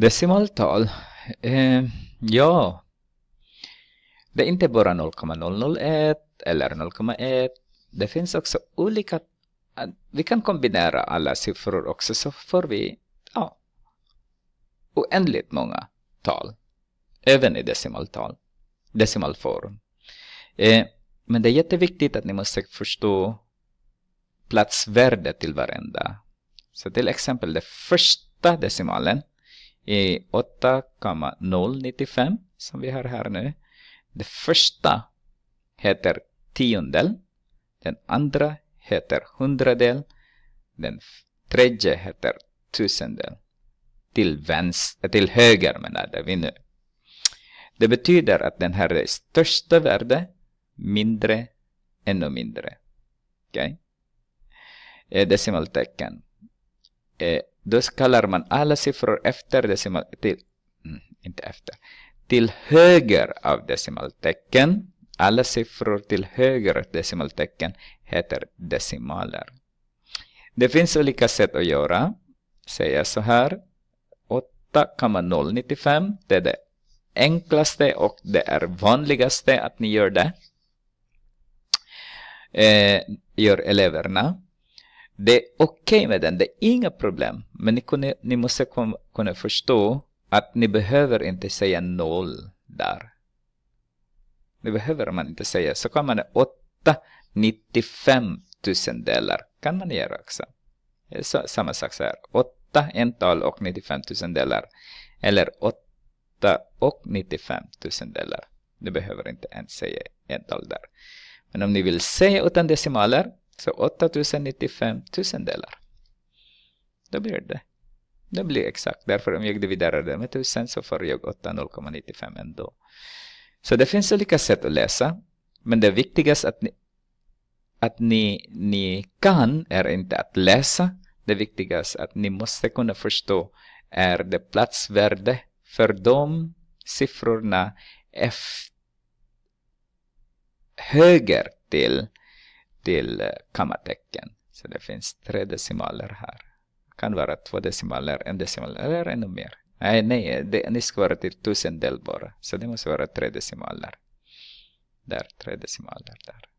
Decimaltal? Eh, ja. Det är inte bara 0,001 eller 0,1. Det finns också olika... Eh, vi kan kombinera alla siffror också så får vi ja, oändligt många tal. Även i decimaltal. Decimalform. Eh, men det är jätteviktigt att ni måste förstå platsvärde till varenda. Så till exempel den första decimalen är 8,095 som vi har här nu. Det första heter tiondel. Den andra heter hundradel. Den tredje heter tusendel. Till, vänster, eh, till höger menade vi nu. Det betyder att den här är största värde, mindre, ännu mindre. Okej? Okay? Eh, decimaltecken. Eh, då kallar man alla siffror efter decimal... Till, mm, inte efter. Till höger av decimaltecken. Alla siffror till höger av decimaltecken heter decimaler. Det finns olika sätt att göra. Säga så här. 8,095. Det är det enklaste och det är vanligaste att ni gör det. Eh, gör eleverna. Det är okej okay med den, det är inga problem. Men ni, kunde, ni måste kunna förstå att ni behöver inte säga noll där. Det behöver man inte säga. Så kan man 895 tusendelar kan man göra också. Eh, så, samma sak så här. 8 ental och 95 tusendelar. Eller 8 och 95 tusendelar. Du behöver inte ens säga ental där. Men om ni vill säga utan decimaler så 8095 tusendelar. Då blir det. Det blir exakt. Därför om jag dividerar det med tusen så får jag 8,095 ändå. Så det finns olika sätt att läsa. Men det viktigaste att ni, att ni, ni kan är inte att läsa. Det viktigaste att ni måste kunna förstå är det platsvärde för de siffrorna F höger till till eh, kammartecken. Så det finns tre decimaler här. Det Kan vara två decimaler, en decimal eller ännu mer. Nej, nej det, ni ska vara till tusendel bara. Så det måste vara tre decimaler. Där, tre decimaler där.